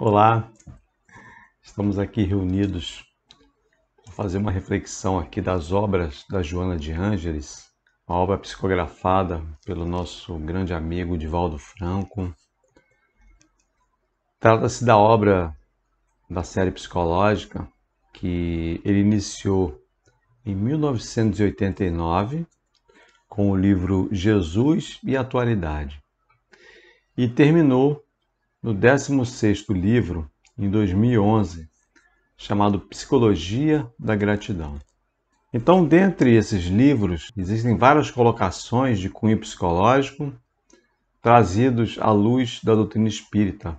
Olá, estamos aqui reunidos para fazer uma reflexão aqui das obras da Joana de Ângeles, uma obra psicografada pelo nosso grande amigo Divaldo Franco. Trata-se da obra da série psicológica que ele iniciou em 1989 com o livro Jesus e Atualidade e terminou no 16º livro, em 2011, chamado Psicologia da Gratidão. Então, dentre esses livros, existem várias colocações de cunho psicológico trazidos à luz da doutrina espírita.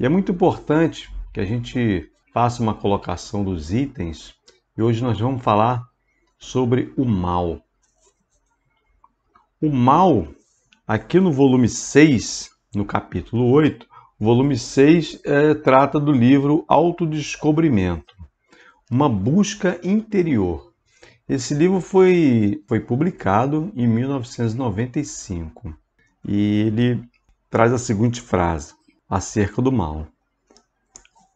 E é muito importante que a gente faça uma colocação dos itens e hoje nós vamos falar sobre o mal. O mal, aqui no volume 6, no capítulo 8, volume 6, é, trata do livro Autodescobrimento, uma busca interior. Esse livro foi, foi publicado em 1995 e ele traz a seguinte frase acerca do mal.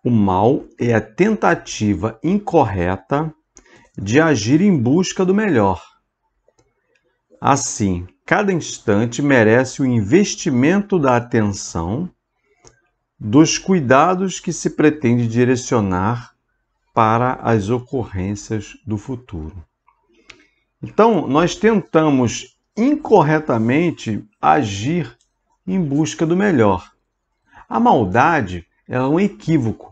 O mal é a tentativa incorreta de agir em busca do melhor. Assim, Cada instante merece o investimento da atenção, dos cuidados que se pretende direcionar para as ocorrências do futuro. Então, nós tentamos incorretamente agir em busca do melhor. A maldade é um equívoco.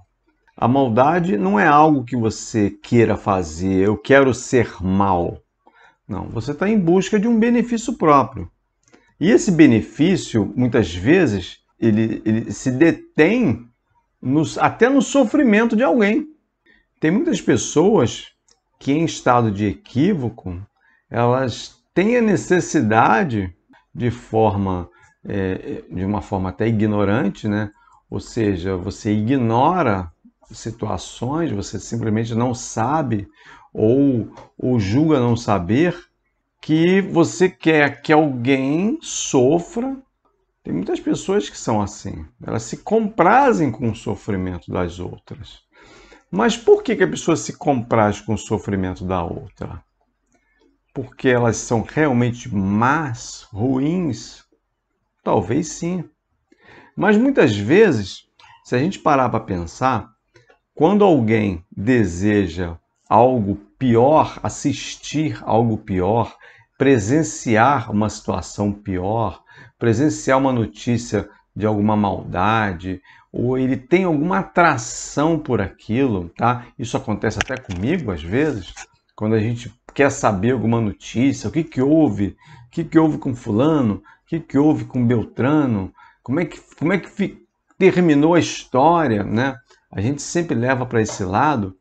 A maldade não é algo que você queira fazer, eu quero ser mal. Não, você está em busca de um benefício próprio. E esse benefício, muitas vezes, ele, ele se detém até no sofrimento de alguém. Tem muitas pessoas que, em estado de equívoco, elas têm a necessidade, de forma, é, de uma forma até ignorante, né? Ou seja, você ignora situações, você simplesmente não sabe ou, julga não saber que você quer que alguém sofra. Tem muitas pessoas que são assim, elas se comprazem com o sofrimento das outras. Mas por que, que a pessoa se compraz com o sofrimento da outra? Porque elas são realmente más, ruins? Talvez sim. Mas muitas vezes, se a gente parar para pensar, quando alguém deseja algo pior, assistir algo pior, presenciar uma situação pior, presenciar uma notícia de alguma maldade, ou ele tem alguma atração por aquilo, tá? Isso acontece até comigo às vezes, quando a gente quer saber alguma notícia, o que que houve, o que que houve com fulano, o que que houve com Beltrano, como é que como é que terminou a história, né? A gente sempre leva para esse lado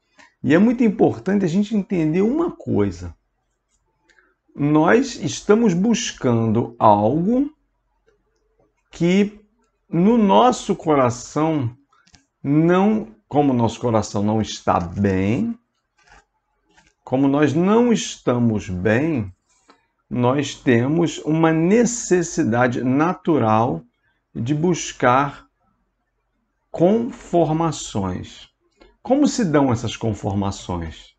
e é muito importante a gente entender uma coisa. Nós estamos buscando algo que no nosso coração não, como nosso coração não está bem, como nós não estamos bem, nós temos uma necessidade natural de buscar conformações. Como se dão essas conformações?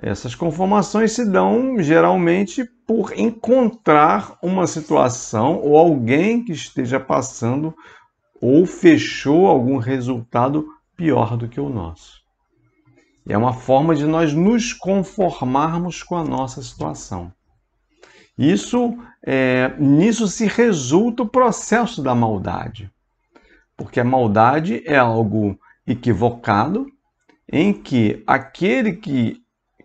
Essas conformações se dão geralmente por encontrar uma situação ou alguém que esteja passando ou fechou algum resultado pior do que o nosso. É uma forma de nós nos conformarmos com a nossa situação. Isso, é, nisso se resulta o processo da maldade, porque a maldade é algo equivocado, em que aquele que,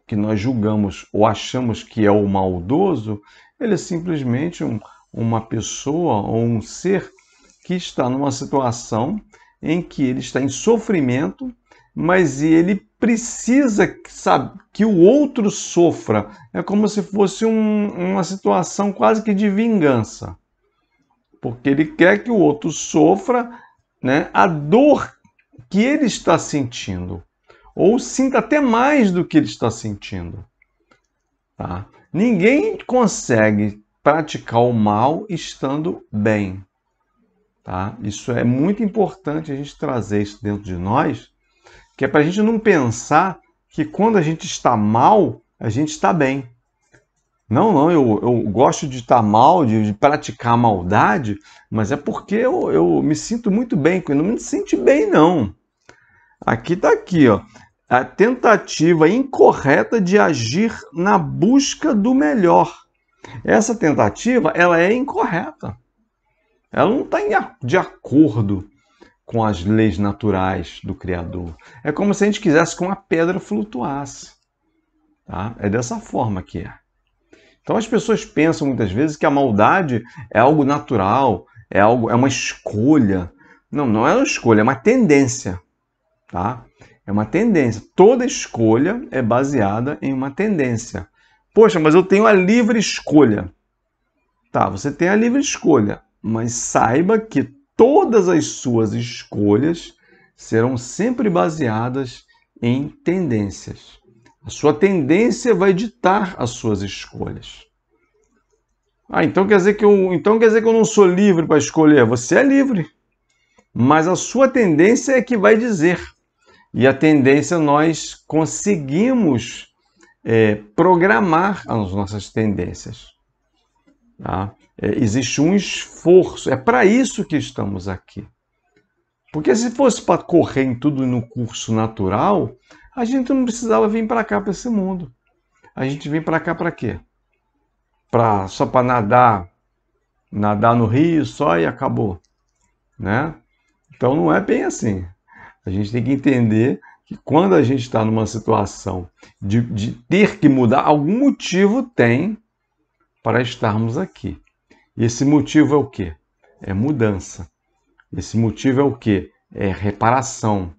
que nós julgamos ou achamos que é o maldoso, ele é simplesmente um, uma pessoa ou um ser que está numa situação em que ele está em sofrimento, mas ele precisa sabe, que o outro sofra. É como se fosse um, uma situação quase que de vingança. Porque ele quer que o outro sofra né, a dor que ele está sentindo, ou sinta até mais do que ele está sentindo. Tá? Ninguém consegue praticar o mal estando bem. Tá? Isso é muito importante a gente trazer isso dentro de nós, que é para a gente não pensar que quando a gente está mal, a gente está bem. Não, não, eu, eu gosto de estar mal, de, de praticar maldade, mas é porque eu, eu me sinto muito bem, não me sinto bem, não. Aqui está aqui, ó. A tentativa incorreta de agir na busca do melhor. Essa tentativa, ela é incorreta. Ela não está de acordo com as leis naturais do Criador. É como se a gente quisesse que uma pedra flutuasse. Tá? É dessa forma que é. Então as pessoas pensam muitas vezes que a maldade é algo natural, é algo é uma escolha. Não, não é uma escolha, é uma tendência, tá? É uma tendência. Toda escolha é baseada em uma tendência. Poxa, mas eu tenho a livre escolha. Tá, você tem a livre escolha, mas saiba que todas as suas escolhas serão sempre baseadas em tendências. A sua tendência vai ditar as suas escolhas. Ah, então quer dizer que eu, então quer dizer que eu não sou livre para escolher. Você é livre. Mas a sua tendência é que vai dizer. E a tendência nós conseguimos é, programar as nossas tendências. Tá? É, existe um esforço. É para isso que estamos aqui. Porque se fosse para correr em tudo no curso natural, a gente não precisava vir para cá, para esse mundo. A gente vem para cá para quê? Para só para nadar, nadar no rio só e acabou, né? Então não é bem assim. A gente tem que entender que quando a gente está numa situação de, de ter que mudar, algum motivo tem para estarmos aqui. E esse motivo é o quê? É mudança. Esse motivo é o quê? É reparação,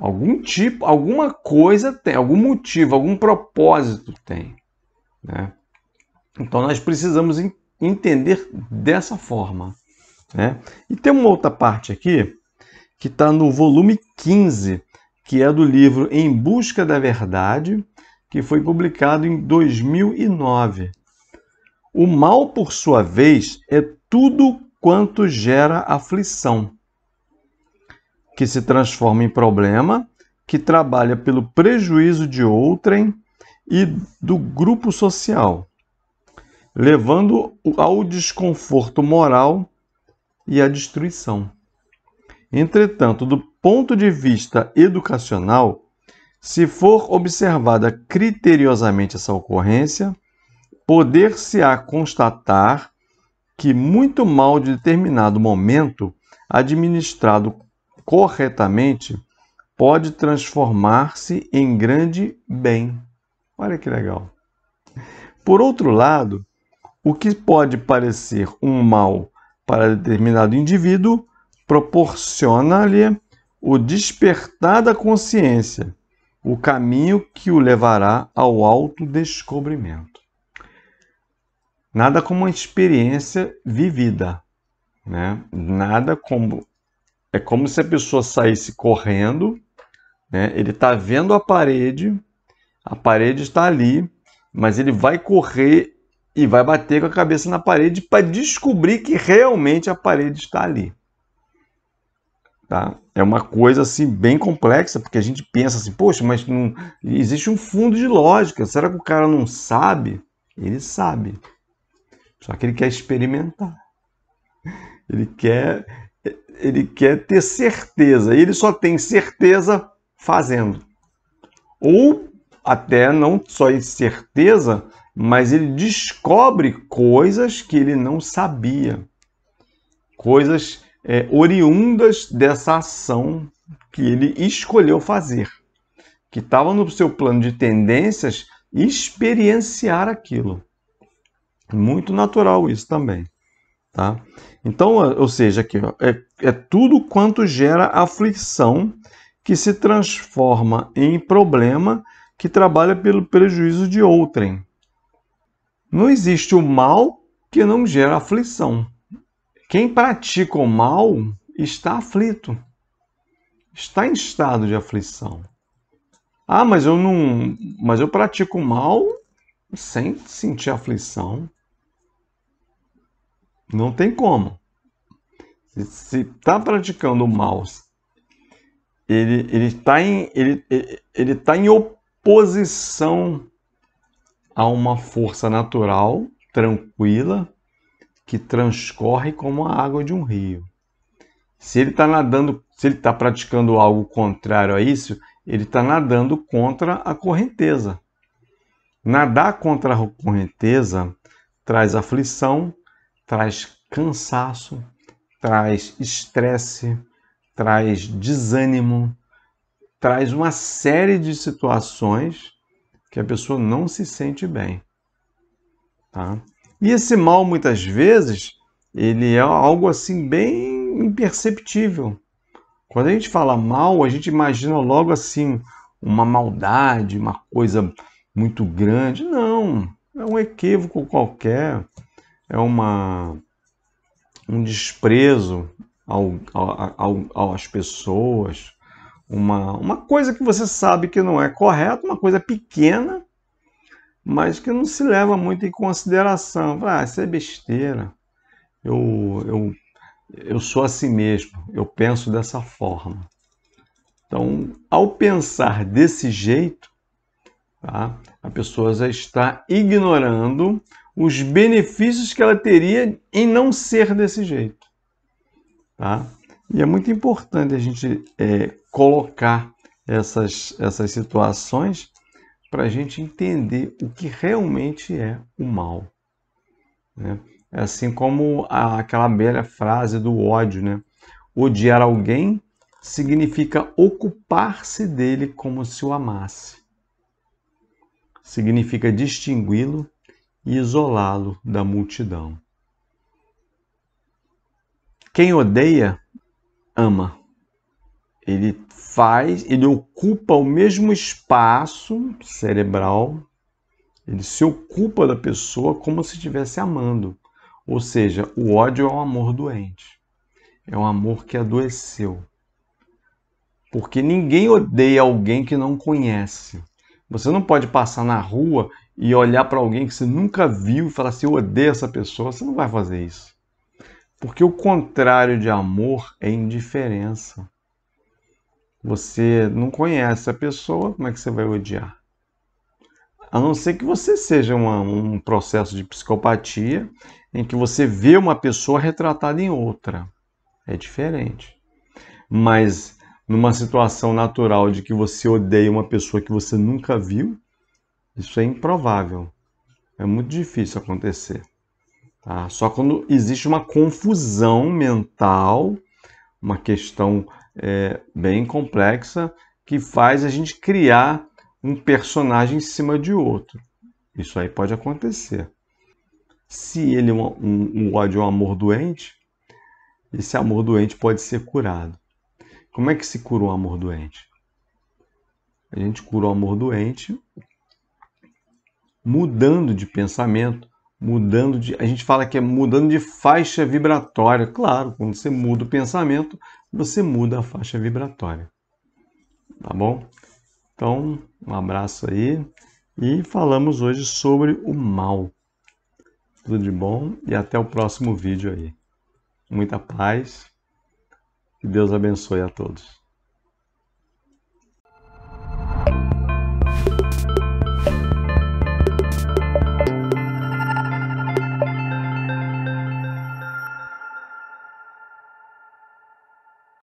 Algum tipo, alguma coisa tem, algum motivo, algum propósito tem. Né? Então nós precisamos entender dessa forma. Né? E tem uma outra parte aqui que está no volume 15, que é do livro Em Busca da Verdade, que foi publicado em 2009. O mal, por sua vez, é tudo quanto gera aflição que se transforma em problema, que trabalha pelo prejuízo de outrem e do grupo social, levando ao desconforto moral e à destruição. Entretanto, do ponto de vista educacional, se for observada criteriosamente essa ocorrência, poder-se-á constatar que muito mal de determinado momento, administrado corretamente pode transformar-se em grande bem. Olha que legal. Por outro lado, o que pode parecer um mal para determinado indivíduo proporciona-lhe o despertar da consciência, o caminho que o levará ao autodescobrimento. Nada como uma experiência vivida, né? nada como é como se a pessoa saísse correndo, né? ele está vendo a parede, a parede está ali, mas ele vai correr e vai bater com a cabeça na parede para descobrir que realmente a parede está ali. Tá? É uma coisa assim bem complexa, porque a gente pensa assim, poxa, mas não... existe um fundo de lógica. Será que o cara não sabe? Ele sabe. Só que ele quer experimentar. Ele quer ele quer ter certeza. E ele só tem certeza fazendo. Ou até não só certeza, mas ele descobre coisas que ele não sabia. Coisas é, oriundas dessa ação que ele escolheu fazer. Que estava no seu plano de tendências experienciar aquilo. Muito natural isso também. Tá? Então, ou seja, aqui ó, é, é tudo quanto gera aflição que se transforma em problema que trabalha pelo prejuízo de outrem. Não existe o mal que não gera aflição. Quem pratica o mal está aflito, está em estado de aflição. Ah, mas eu não, mas eu pratico o mal sem sentir aflição. Não tem como. Se está praticando o mal, ele está ele tá em, ele, ele, ele tá em oposição a uma força natural, tranquila, que transcorre como a água de um rio. Se ele está nadando, se ele está praticando algo contrário a isso, ele está nadando contra a correnteza. Nadar contra a correnteza traz aflição, traz cansaço, traz estresse, traz desânimo, traz uma série de situações que a pessoa não se sente bem. Tá? E esse mal, muitas vezes, ele é algo assim bem imperceptível. Quando a gente fala mal, a gente imagina logo assim uma maldade, uma coisa muito grande. Não, é um equívoco qualquer, é uma, um desprezo ao, ao, ao, às pessoas, uma, uma coisa que você sabe que não é correta, uma coisa pequena, mas que não se leva muito em consideração. Ah, isso é besteira. Eu, eu, eu sou assim mesmo, eu penso dessa forma. Então, ao pensar desse jeito, tá, a pessoa já está ignorando os benefícios que ela teria em não ser desse jeito. Tá? E é muito importante a gente é, colocar essas, essas situações para a gente entender o que realmente é o mal. Né? É assim como a, aquela bela frase do ódio, né? Odiar alguém significa ocupar-se dele como se o amasse. Significa distingui-lo e isolá-lo da multidão. Quem odeia, ama. Ele faz, ele ocupa o mesmo espaço cerebral, ele se ocupa da pessoa como se estivesse amando. Ou seja, o ódio é um amor doente. É um amor que adoeceu. Porque ninguém odeia alguém que não conhece. Você não pode passar na rua e olhar para alguém que você nunca viu e falar assim: eu odeio essa pessoa, você não vai fazer isso. Porque o contrário de amor é indiferença. Você não conhece a pessoa, como é que você vai odiar? A não ser que você seja uma, um processo de psicopatia em que você vê uma pessoa retratada em outra. É diferente. Mas numa situação natural de que você odeia uma pessoa que você nunca viu, isso é improvável. É muito difícil acontecer. Tá? Só quando existe uma confusão mental, uma questão é, bem complexa, que faz a gente criar um personagem em cima de outro. Isso aí pode acontecer. Se ele é um, um, um ódio é um amor doente, esse amor doente pode ser curado. Como é que se cura um amor doente? A gente cura o amor doente mudando de pensamento, mudando de. A gente fala que é mudando de faixa vibratória. Claro, quando você muda o pensamento, você muda a faixa vibratória. Tá bom? Então, um abraço aí e falamos hoje sobre o mal. Tudo de bom e até o próximo vídeo aí. Muita paz. Que Deus abençoe a todos.